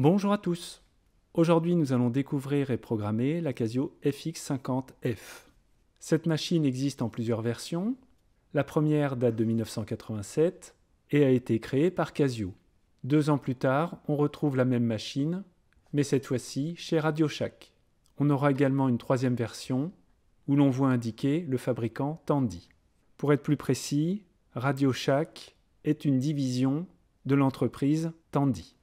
Bonjour à tous. Aujourd'hui, nous allons découvrir et programmer la Casio FX50F. Cette machine existe en plusieurs versions. La première date de 1987 et a été créée par Casio. Deux ans plus tard, on retrouve la même machine, mais cette fois-ci chez Radio Shack. On aura également une troisième version où l'on voit indiquer le fabricant Tandy. Pour être plus précis, Radio Shack est une division de l'entreprise Tandy.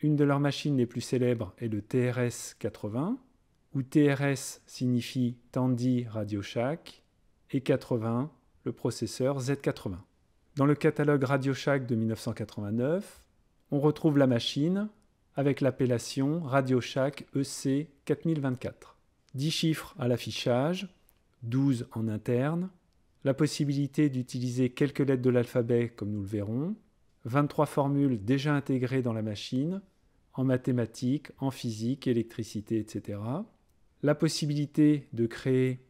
Une de leurs machines les plus célèbres est le TRS-80, où TRS signifie Tandy Radio Shack et 80, le processeur Z80. Dans le catalogue Radio Shack de 1989, on retrouve la machine avec l'appellation Radio Shack EC 4024. 10 chiffres à l'affichage, 12 en interne, la possibilité d'utiliser quelques lettres de l'alphabet comme nous le verrons, 23 formules déjà intégrées dans la machine en mathématiques, en physique, électricité, etc. La possibilité de créer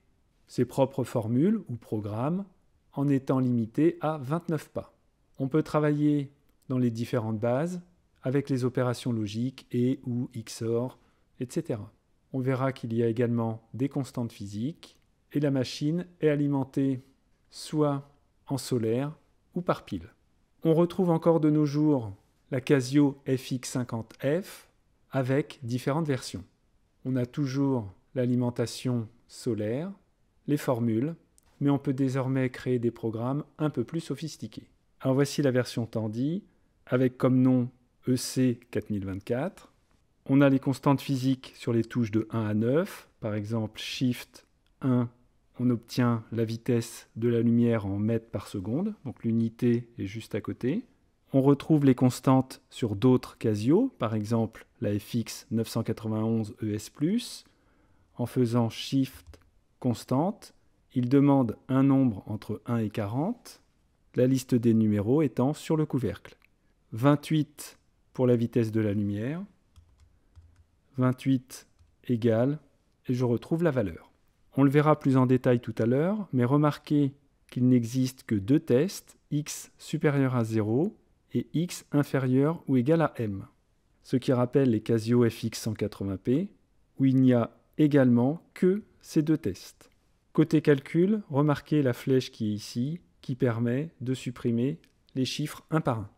ses propres formules ou programmes en étant limité à 29 pas. On peut travailler dans les différentes bases avec les opérations logiques e et ou XOR, etc. On verra qu'il y a également des constantes physiques et la machine est alimentée soit en solaire ou par pile. On retrouve encore de nos jours la Casio FX50F avec différentes versions. On a toujours l'alimentation solaire, les formules, mais on peut désormais créer des programmes un peu plus sophistiqués. Alors voici la version Tandy, avec comme nom EC4024. On a les constantes physiques sur les touches de 1 à 9, par exemple Shift 1, on obtient la vitesse de la lumière en mètres par seconde, donc l'unité est juste à côté on retrouve les constantes sur d'autres Casio, par exemple la FX 991 ES+. En faisant Shift constante, il demande un nombre entre 1 et 40, la liste des numéros étant sur le couvercle. 28 pour la vitesse de la lumière, 28 égale, et je retrouve la valeur. On le verra plus en détail tout à l'heure, mais remarquez qu'il n'existe que deux tests, x supérieur à 0 et x inférieur ou égal à m, ce qui rappelle les Casio FX 180p, où il n'y a également que ces deux tests. Côté calcul, remarquez la flèche qui est ici, qui permet de supprimer les chiffres un par un.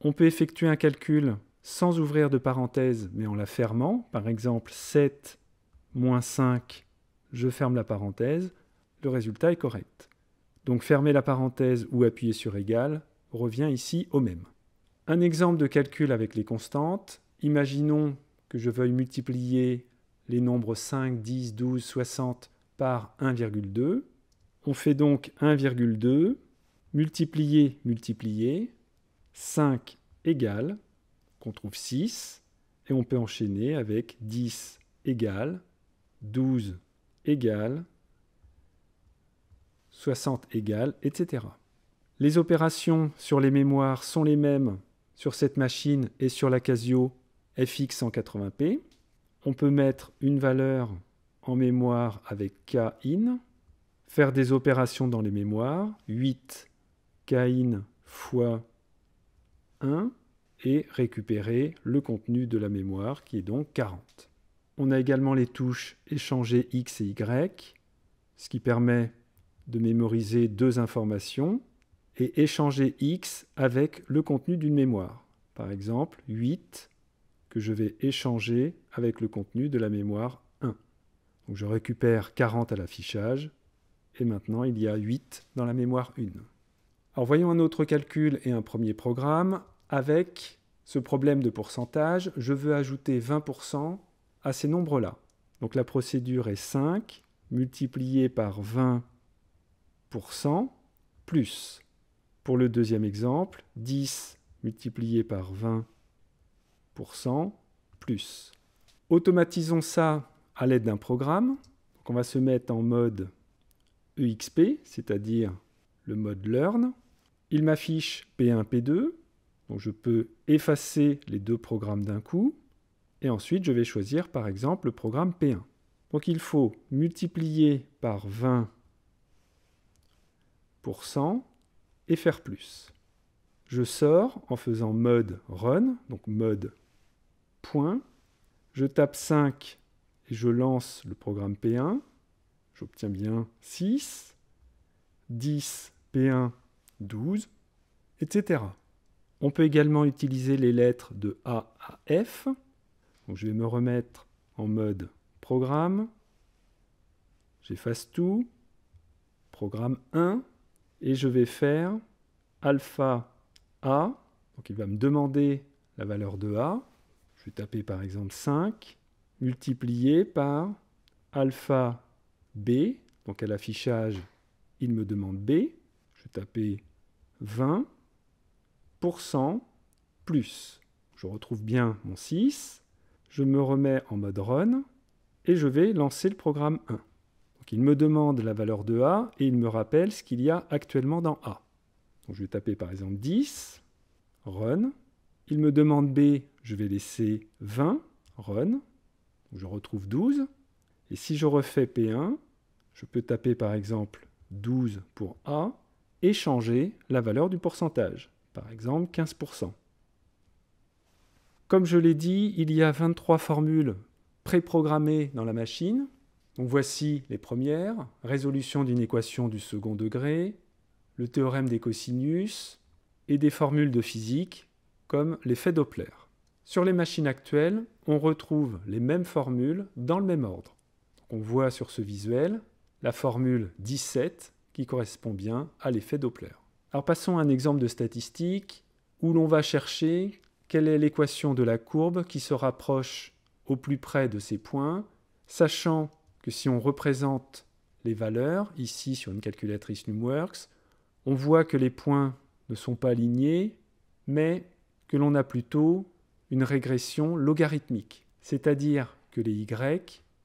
On peut effectuer un calcul sans ouvrir de parenthèse, mais en la fermant, par exemple 7 5, je ferme la parenthèse, le résultat est correct. Donc fermer la parenthèse ou appuyer sur égal revient ici au même. Un exemple de calcul avec les constantes. Imaginons que je veuille multiplier les nombres 5, 10, 12, 60 par 1,2. On fait donc 1,2 multiplié, multiplié, 5 égale, qu'on trouve 6, et on peut enchaîner avec 10 égale, 12 égale, 60 égale, etc. Les opérations sur les mémoires sont les mêmes sur cette machine et sur la Casio FX 180p. On peut mettre une valeur en mémoire avec KIN, faire des opérations dans les mémoires, 8 KIN fois 1, et récupérer le contenu de la mémoire qui est donc 40. On a également les touches échanger X et Y, ce qui permet de mémoriser deux informations, et échanger x avec le contenu d'une mémoire. Par exemple, 8 que je vais échanger avec le contenu de la mémoire 1. je récupère 40 à l'affichage et maintenant il y a 8 dans la mémoire 1. Alors voyons un autre calcul et un premier programme. Avec ce problème de pourcentage, je veux ajouter 20% à ces nombres-là. Donc la procédure est 5 multiplié par 20% plus pour le deuxième exemple, 10 multiplié par 20% plus. Automatisons ça à l'aide d'un programme. on va se mettre en mode EXP, c'est-à-dire le mode Learn. Il m'affiche P1, P2. Donc je peux effacer les deux programmes d'un coup. Et ensuite, je vais choisir par exemple le programme P1. Donc il faut multiplier par 20% et faire plus. Je sors en faisant mode run, donc mode point. Je tape 5 et je lance le programme P1. J'obtiens bien 6, 10, P1, 12, etc. On peut également utiliser les lettres de A à F. je vais me remettre en mode programme. J'efface tout. Programme 1, et je vais faire alpha a, donc il va me demander la valeur de a, je vais taper par exemple 5, multiplié par alpha b, donc à l'affichage, il me demande b, je vais taper 20% plus. Je retrouve bien mon 6, je me remets en mode run, et je vais lancer le programme 1 qu'il me demande la valeur de A et il me rappelle ce qu'il y a actuellement dans A. Donc je vais taper par exemple 10, run. Il me demande B, je vais laisser 20, run. je retrouve 12. Et si je refais P1, je peux taper par exemple 12 pour A et changer la valeur du pourcentage, par exemple 15%. Comme je l'ai dit, il y a 23 formules préprogrammées dans la machine voici les premières. Résolution d'une équation du second degré, le théorème des cosinus et des formules de physique comme l'effet Doppler. Sur les machines actuelles, on retrouve les mêmes formules dans le même ordre. On voit sur ce visuel la formule 17 qui correspond bien à l'effet Doppler. Alors passons à un exemple de statistique où l'on va chercher quelle est l'équation de la courbe qui se rapproche au plus près de ces points, sachant si on représente les valeurs, ici sur une calculatrice NumWorks, on voit que les points ne sont pas alignés, mais que l'on a plutôt une régression logarithmique, c'est-à-dire que les y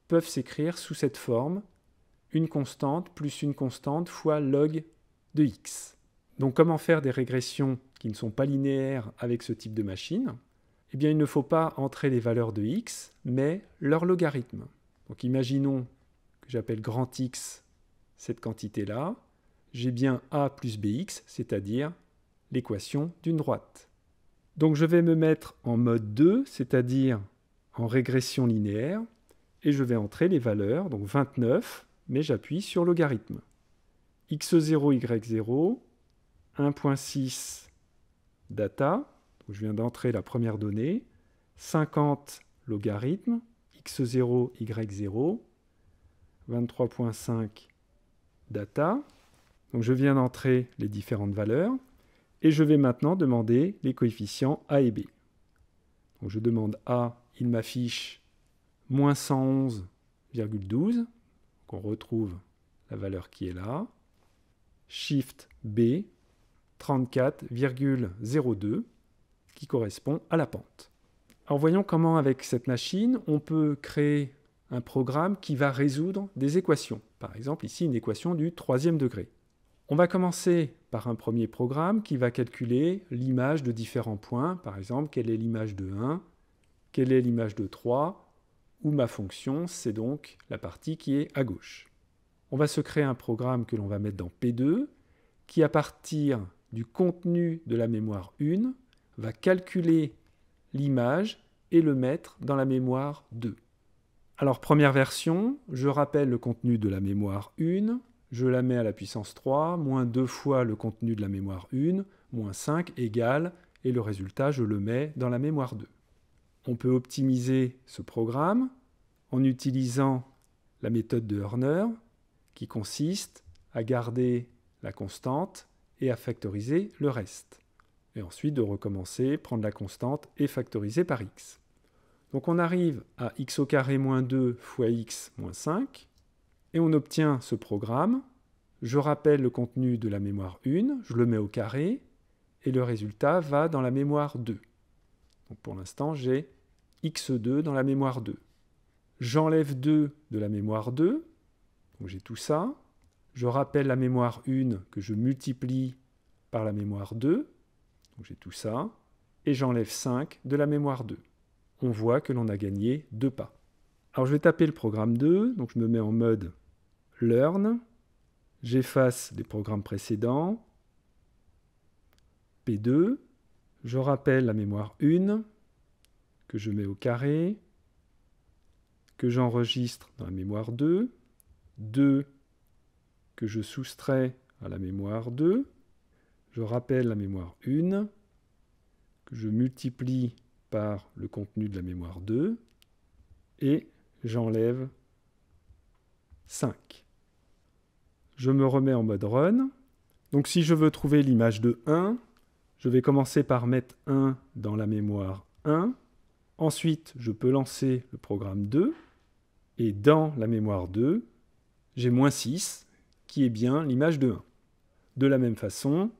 peuvent s'écrire sous cette forme, une constante plus une constante fois log de x. Donc comment faire des régressions qui ne sont pas linéaires avec ce type de machine Eh bien il ne faut pas entrer les valeurs de x, mais leur logarithme. Donc imaginons que j'appelle grand X cette quantité-là. J'ai bien A plus BX, c'est-à-dire l'équation d'une droite. Donc je vais me mettre en mode 2, c'est-à-dire en régression linéaire, et je vais entrer les valeurs, donc 29, mais j'appuie sur logarithme. x0, y0, 1.6 data, je viens d'entrer la première donnée, 50 logarithmes, x0, y0, 23.5 data. Donc je viens d'entrer les différentes valeurs et je vais maintenant demander les coefficients a et b. Donc je demande a, il m'affiche moins 111,12. On retrouve la valeur qui est là. Shift B, 34,02 qui correspond à la pente en voyant comment avec cette machine, on peut créer un programme qui va résoudre des équations. Par exemple, ici, une équation du troisième degré. On va commencer par un premier programme qui va calculer l'image de différents points. Par exemple, quelle est l'image de 1, quelle est l'image de 3, où ma fonction, c'est donc la partie qui est à gauche. On va se créer un programme que l'on va mettre dans P2, qui à partir du contenu de la mémoire 1, va calculer l'image et le mettre dans la mémoire 2. Alors première version, je rappelle le contenu de la mémoire 1, je la mets à la puissance 3, moins 2 fois le contenu de la mémoire 1, moins 5 égale, et le résultat je le mets dans la mémoire 2. On peut optimiser ce programme en utilisant la méthode de Horner qui consiste à garder la constante et à factoriser le reste et ensuite de recommencer, prendre la constante et factoriser par x. Donc on arrive à x au carré moins 2 fois x moins 5, et on obtient ce programme. Je rappelle le contenu de la mémoire 1, je le mets au carré, et le résultat va dans la mémoire 2. pour l'instant, j'ai x2 dans la mémoire 2. J'enlève 2 de la mémoire 2, donc j'ai tout ça. Je rappelle la mémoire 1 que je multiplie par la mémoire 2, j'ai tout ça, et j'enlève 5 de la mémoire 2. On voit que l'on a gagné 2 pas. Alors je vais taper le programme 2, donc je me mets en mode Learn, j'efface les programmes précédents, P2, je rappelle la mémoire 1, que je mets au carré, que j'enregistre dans la mémoire 2, 2 que je soustrais à la mémoire 2, je rappelle la mémoire 1, que je multiplie par le contenu de la mémoire 2, et j'enlève 5. Je me remets en mode run. Donc si je veux trouver l'image de 1, je vais commencer par mettre 1 dans la mémoire 1. Ensuite, je peux lancer le programme 2. Et dans la mémoire 2, j'ai moins 6, qui est bien l'image de 1. De la même façon,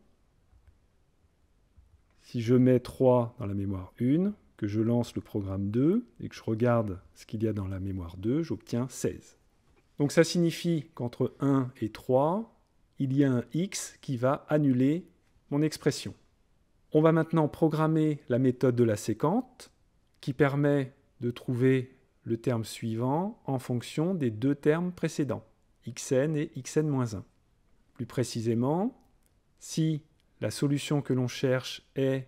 si je mets 3 dans la mémoire 1, que je lance le programme 2 et que je regarde ce qu'il y a dans la mémoire 2, j'obtiens 16. Donc ça signifie qu'entre 1 et 3, il y a un x qui va annuler mon expression. On va maintenant programmer la méthode de la séquente qui permet de trouver le terme suivant en fonction des deux termes précédents, xn et xn-1. Plus précisément, si la solution que l'on cherche est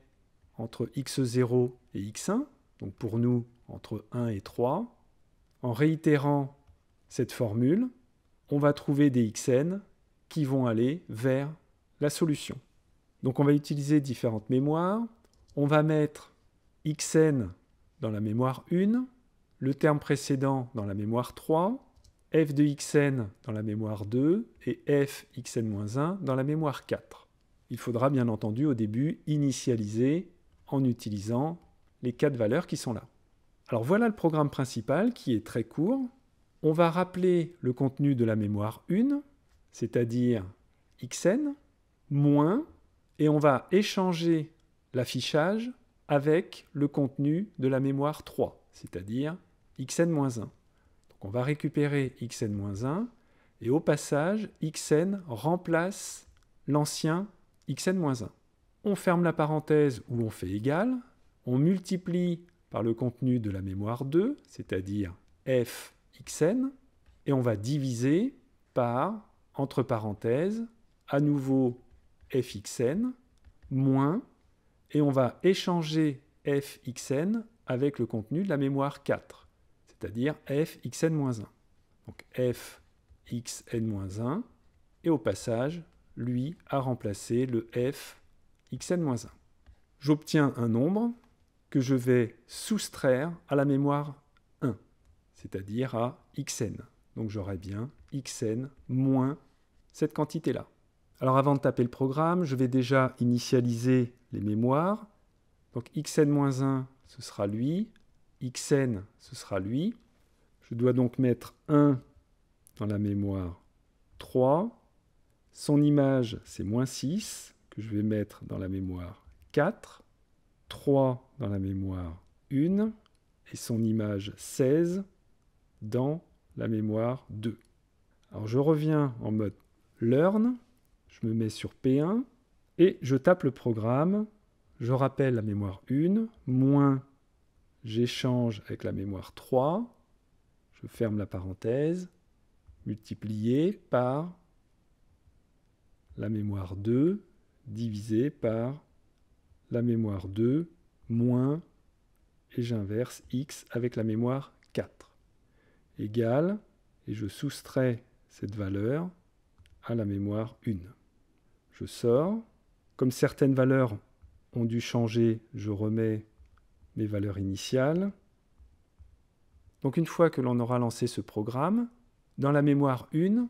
entre x0 et x1, donc pour nous entre 1 et 3. En réitérant cette formule, on va trouver des xn qui vont aller vers la solution. Donc on va utiliser différentes mémoires. On va mettre xn dans la mémoire 1, le terme précédent dans la mémoire 3, f de xn dans la mémoire 2 et f 1 dans la mémoire 4 il faudra bien entendu au début initialiser en utilisant les quatre valeurs qui sont là. Alors voilà le programme principal qui est très court. On va rappeler le contenu de la mémoire 1, c'est-à-dire xn, moins, et on va échanger l'affichage avec le contenu de la mémoire 3, c'est-à-dire xn-1. Donc on va récupérer xn-1, et au passage, xn remplace l'ancien xn-1. On ferme la parenthèse où on fait égal, on multiplie par le contenu de la mémoire 2, c'est-à-dire f et on va diviser par, entre parenthèses, à nouveau fxn, moins, et on va échanger fxn avec le contenu de la mémoire 4, c'est-à-dire fxn-1. Donc fxn-1, et au passage, lui, a remplacé le f xn-1. J'obtiens un nombre que je vais soustraire à la mémoire 1, c'est-à-dire à xn. Donc j'aurai bien xn moins cette quantité-là. Alors avant de taper le programme, je vais déjà initialiser les mémoires. Donc xn-1, ce sera lui, xn, ce sera lui. Je dois donc mettre 1 dans la mémoire 3, son image, c'est moins 6, que je vais mettre dans la mémoire 4, 3 dans la mémoire 1, et son image 16 dans la mémoire 2. Alors je reviens en mode Learn, je me mets sur P1, et je tape le programme, je rappelle la mémoire 1, moins j'échange avec la mémoire 3, je ferme la parenthèse, multiplié par la mémoire 2 divisé par la mémoire 2 moins, et j'inverse x avec la mémoire 4, Égal, et je soustrais cette valeur à la mémoire 1. Je sors. Comme certaines valeurs ont dû changer, je remets mes valeurs initiales. Donc une fois que l'on aura lancé ce programme, dans la mémoire 1,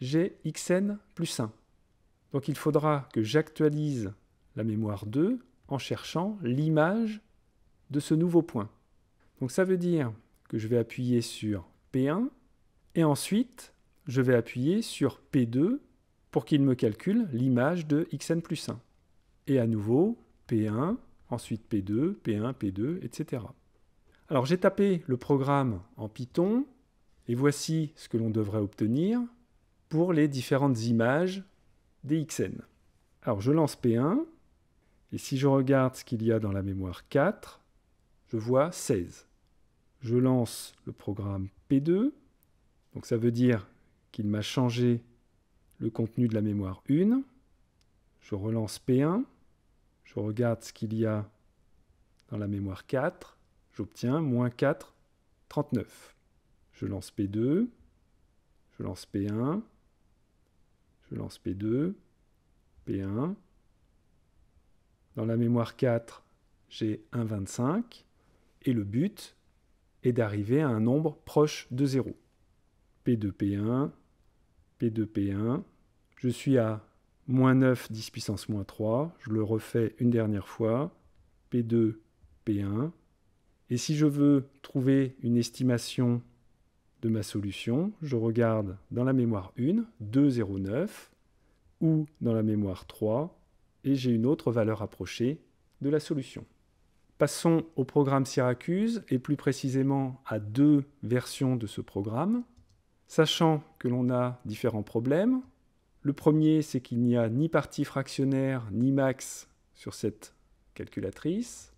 j'ai xn plus 1. Donc il faudra que j'actualise la mémoire 2 en cherchant l'image de ce nouveau point. Donc ça veut dire que je vais appuyer sur P1 et ensuite je vais appuyer sur P2 pour qu'il me calcule l'image de xn plus 1. Et à nouveau P1, ensuite P2, P1, P2, etc. Alors j'ai tapé le programme en Python et voici ce que l'on devrait obtenir pour les différentes images dxn. Alors je lance P1, et si je regarde ce qu'il y a dans la mémoire 4, je vois 16. Je lance le programme P2, donc ça veut dire qu'il m'a changé le contenu de la mémoire 1. Je relance P1, je regarde ce qu'il y a dans la mémoire 4, j'obtiens moins 4, 39. Je lance P2, je lance P1, je lance P2, P1. Dans la mémoire 4, j'ai 1,25. Et le but est d'arriver à un nombre proche de 0. P2, P1, P2, P1. Je suis à moins 9, 10 puissance moins 3. Je le refais une dernière fois. P2, P1. Et si je veux trouver une estimation de ma solution, je regarde dans la mémoire 1, 9 ou dans la mémoire 3, et j'ai une autre valeur approchée de la solution. Passons au programme Syracuse, et plus précisément à deux versions de ce programme, sachant que l'on a différents problèmes. Le premier, c'est qu'il n'y a ni partie fractionnaire ni max sur cette calculatrice.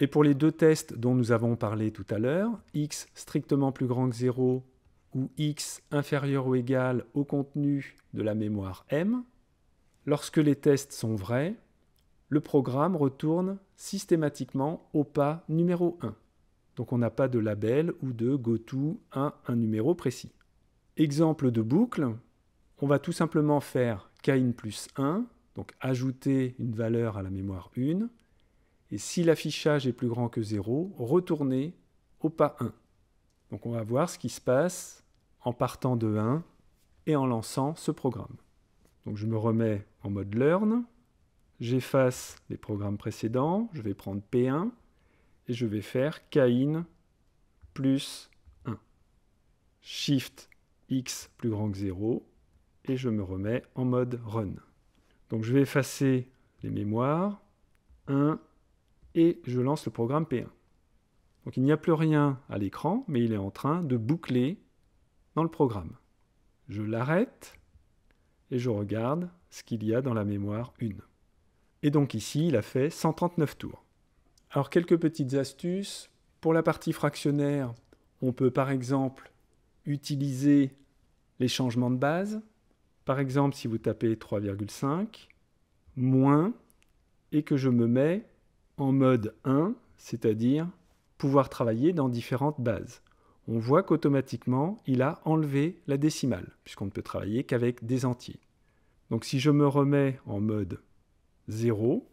Et pour les deux tests dont nous avons parlé tout à l'heure, x strictement plus grand que 0 ou x inférieur ou égal au contenu de la mémoire m, lorsque les tests sont vrais, le programme retourne systématiquement au pas numéro 1. Donc on n'a pas de label ou de goto à un numéro précis. Exemple de boucle, on va tout simplement faire KIN plus 1, donc ajouter une valeur à la mémoire 1, et si l'affichage est plus grand que 0, retournez au pas 1. Donc on va voir ce qui se passe en partant de 1 et en lançant ce programme. Donc je me remets en mode learn, j'efface les programmes précédents, je vais prendre P1 et je vais faire KIN plus 1. Shift X plus grand que 0 et je me remets en mode run. Donc je vais effacer les mémoires. 1, et je lance le programme P1. Donc il n'y a plus rien à l'écran, mais il est en train de boucler dans le programme. Je l'arrête et je regarde ce qu'il y a dans la mémoire 1. Et donc ici, il a fait 139 tours. Alors quelques petites astuces. Pour la partie fractionnaire, on peut par exemple utiliser les changements de base. Par exemple, si vous tapez 3,5, moins, et que je me mets en mode 1, c'est-à-dire pouvoir travailler dans différentes bases. On voit qu'automatiquement, il a enlevé la décimale, puisqu'on ne peut travailler qu'avec des entiers. Donc si je me remets en mode 0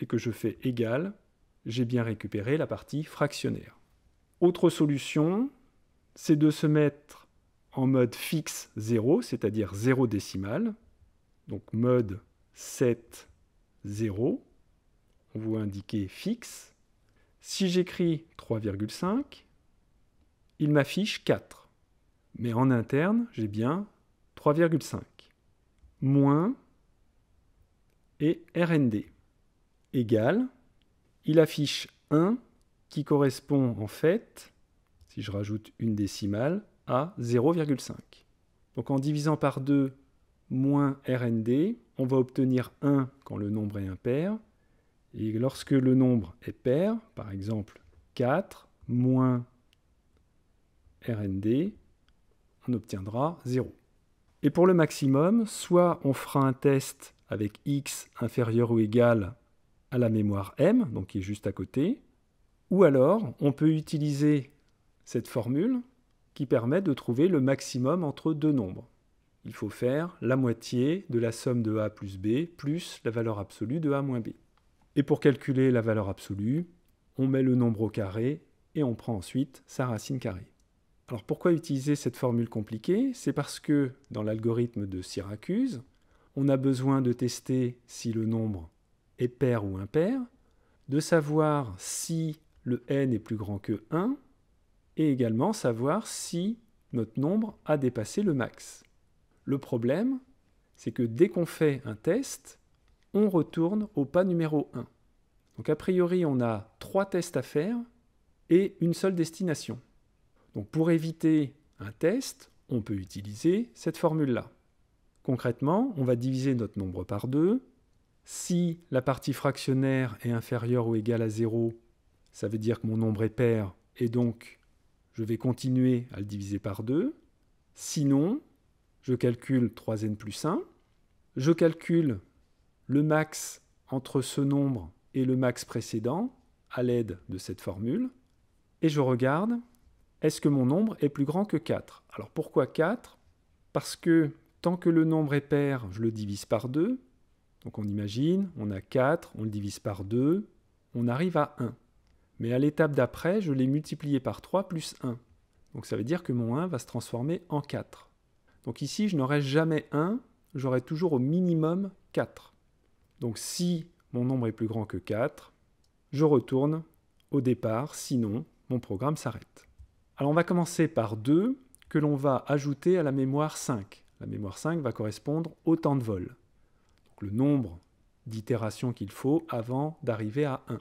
et que je fais égal, j'ai bien récupéré la partie fractionnaire. Autre solution, c'est de se mettre en mode fixe 0, c'est-à-dire 0 décimale, donc mode 7, 0, on vous indiquer fixe. Si j'écris 3,5, il m'affiche 4. Mais en interne, j'ai bien 3,5. Moins et RND Égal, il affiche 1 qui correspond en fait, si je rajoute une décimale, à 0,5. Donc en divisant par 2 moins RND, on va obtenir 1 quand le nombre est impair, et lorsque le nombre est pair, par exemple 4 moins RND, on obtiendra 0. Et pour le maximum, soit on fera un test avec x inférieur ou égal à la mémoire m, donc qui est juste à côté, ou alors on peut utiliser cette formule qui permet de trouver le maximum entre deux nombres. Il faut faire la moitié de la somme de a plus b plus la valeur absolue de a moins b. Et pour calculer la valeur absolue, on met le nombre au carré et on prend ensuite sa racine carrée. Alors pourquoi utiliser cette formule compliquée C'est parce que dans l'algorithme de Syracuse, on a besoin de tester si le nombre est pair ou impair, de savoir si le n est plus grand que 1, et également savoir si notre nombre a dépassé le max. Le problème, c'est que dès qu'on fait un test, on retourne au pas numéro 1. Donc a priori, on a trois tests à faire et une seule destination. Donc pour éviter un test, on peut utiliser cette formule-là. Concrètement, on va diviser notre nombre par 2. Si la partie fractionnaire est inférieure ou égale à 0, ça veut dire que mon nombre est pair et donc je vais continuer à le diviser par 2. Sinon, je calcule 3n plus 1, je calcule le max entre ce nombre et le max précédent à l'aide de cette formule, et je regarde, est-ce que mon nombre est plus grand que 4 Alors pourquoi 4 Parce que tant que le nombre est pair, je le divise par 2. Donc on imagine, on a 4, on le divise par 2, on arrive à 1. Mais à l'étape d'après, je l'ai multiplié par 3 plus 1. Donc ça veut dire que mon 1 va se transformer en 4. Donc ici, je n'aurai jamais 1, j'aurai toujours au minimum 4. Donc si mon nombre est plus grand que 4, je retourne au départ, sinon mon programme s'arrête. Alors on va commencer par 2 que l'on va ajouter à la mémoire 5. La mémoire 5 va correspondre au temps de vol, donc le nombre d'itérations qu'il faut avant d'arriver à 1.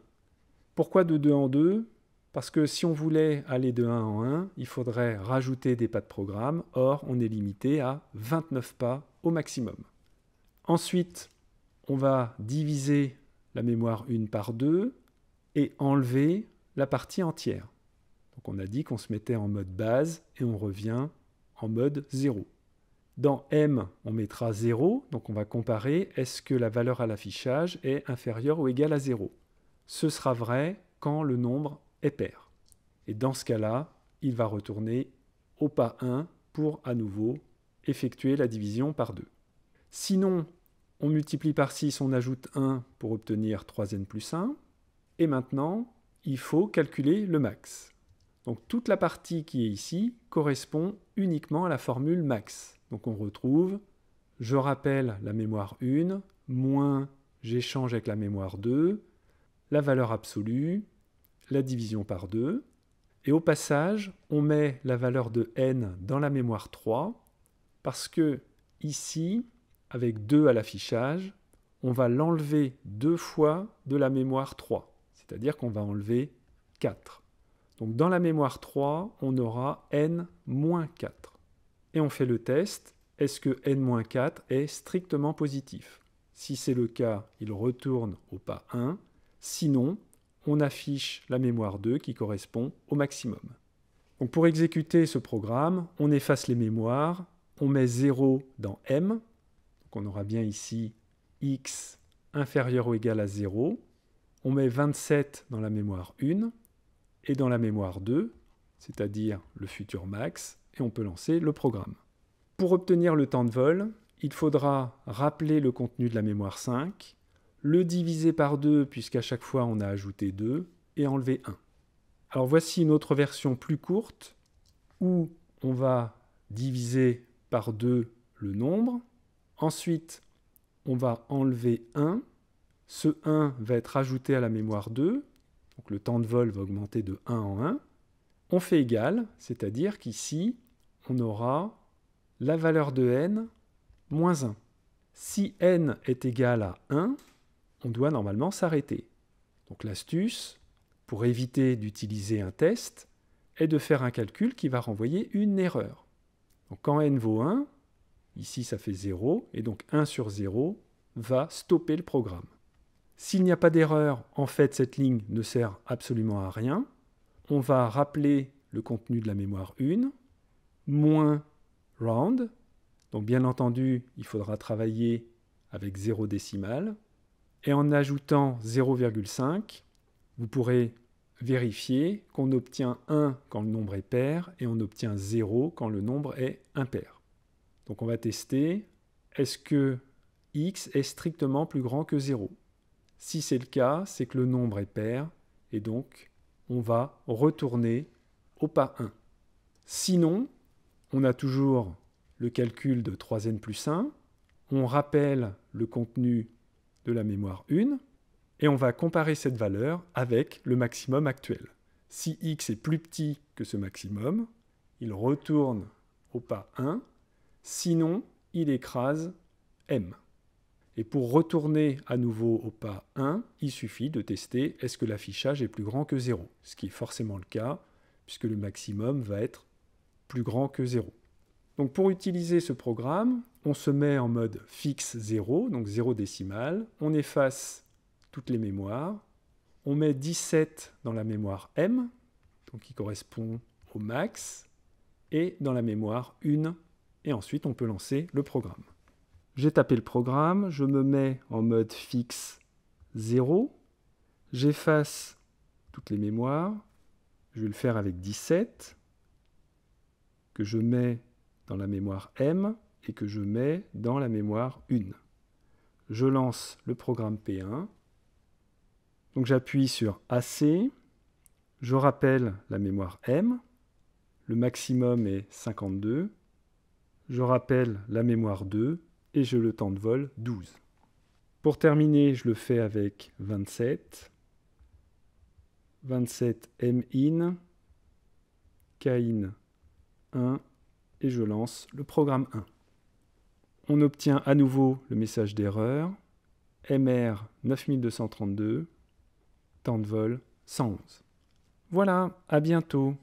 Pourquoi de 2 en 2 Parce que si on voulait aller de 1 en 1, il faudrait rajouter des pas de programme, or on est limité à 29 pas au maximum. Ensuite, on va diviser la mémoire une par 2 et enlever la partie entière. Donc on a dit qu'on se mettait en mode base et on revient en mode 0. Dans M, on mettra 0, donc on va comparer est-ce que la valeur à l'affichage est inférieure ou égale à 0. Ce sera vrai quand le nombre est pair. Et dans ce cas-là, il va retourner au pas 1 pour à nouveau effectuer la division par 2. Sinon, on multiplie par 6, on ajoute 1 pour obtenir 3n plus 1. Et maintenant, il faut calculer le max. Donc toute la partie qui est ici correspond uniquement à la formule max. Donc on retrouve, je rappelle la mémoire 1, moins j'échange avec la mémoire 2, la valeur absolue, la division par 2. Et au passage, on met la valeur de n dans la mémoire 3, parce que ici, avec 2 à l'affichage, on va l'enlever deux fois de la mémoire 3, c'est-à-dire qu'on va enlever 4. Donc dans la mémoire 3, on aura n-4. Et on fait le test, est-ce que n-4 est strictement positif Si c'est le cas, il retourne au pas 1, sinon on affiche la mémoire 2 qui correspond au maximum. Donc pour exécuter ce programme, on efface les mémoires, on met 0 dans M, on aura bien ici x inférieur ou égal à 0. On met 27 dans la mémoire 1 et dans la mémoire 2, c'est-à-dire le futur max, et on peut lancer le programme. Pour obtenir le temps de vol, il faudra rappeler le contenu de la mémoire 5, le diviser par 2 puisqu'à chaque fois on a ajouté 2, et enlever 1. Alors voici une autre version plus courte où on va diviser par 2 le nombre, Ensuite, on va enlever 1. Ce 1 va être ajouté à la mémoire 2. Donc le temps de vol va augmenter de 1 en 1. On fait égal, c'est-à-dire qu'ici, on aura la valeur de n moins 1. Si n est égal à 1, on doit normalement s'arrêter. Donc l'astuce, pour éviter d'utiliser un test, est de faire un calcul qui va renvoyer une erreur. Donc quand n vaut 1, Ici, ça fait 0, et donc 1 sur 0 va stopper le programme. S'il n'y a pas d'erreur, en fait, cette ligne ne sert absolument à rien. On va rappeler le contenu de la mémoire 1, moins round. Donc, bien entendu, il faudra travailler avec 0 décimal. Et en ajoutant 0,5, vous pourrez vérifier qu'on obtient 1 quand le nombre est pair et on obtient 0 quand le nombre est impair. Donc on va tester, est-ce que x est strictement plus grand que 0 Si c'est le cas, c'est que le nombre est pair, et donc on va retourner au pas 1. Sinon, on a toujours le calcul de 3n plus 1, on rappelle le contenu de la mémoire 1, et on va comparer cette valeur avec le maximum actuel. Si x est plus petit que ce maximum, il retourne au pas 1, sinon il écrase M. Et pour retourner à nouveau au pas 1, il suffit de tester est-ce que l'affichage est plus grand que 0, ce qui est forcément le cas, puisque le maximum va être plus grand que 0. Donc pour utiliser ce programme, on se met en mode fixe 0, donc 0 décimal, on efface toutes les mémoires, on met 17 dans la mémoire M, donc qui correspond au max, et dans la mémoire 1 et ensuite on peut lancer le programme. J'ai tapé le programme, je me mets en mode fixe 0, j'efface toutes les mémoires, je vais le faire avec 17, que je mets dans la mémoire M et que je mets dans la mémoire 1. Je lance le programme P1, donc j'appuie sur AC, je rappelle la mémoire M, le maximum est 52, je rappelle la mémoire 2 et je le temps de vol 12. Pour terminer, je le fais avec 27. 27 M in, K 1 et je lance le programme 1. On obtient à nouveau le message d'erreur MR 9232, temps de vol 111. Voilà, à bientôt.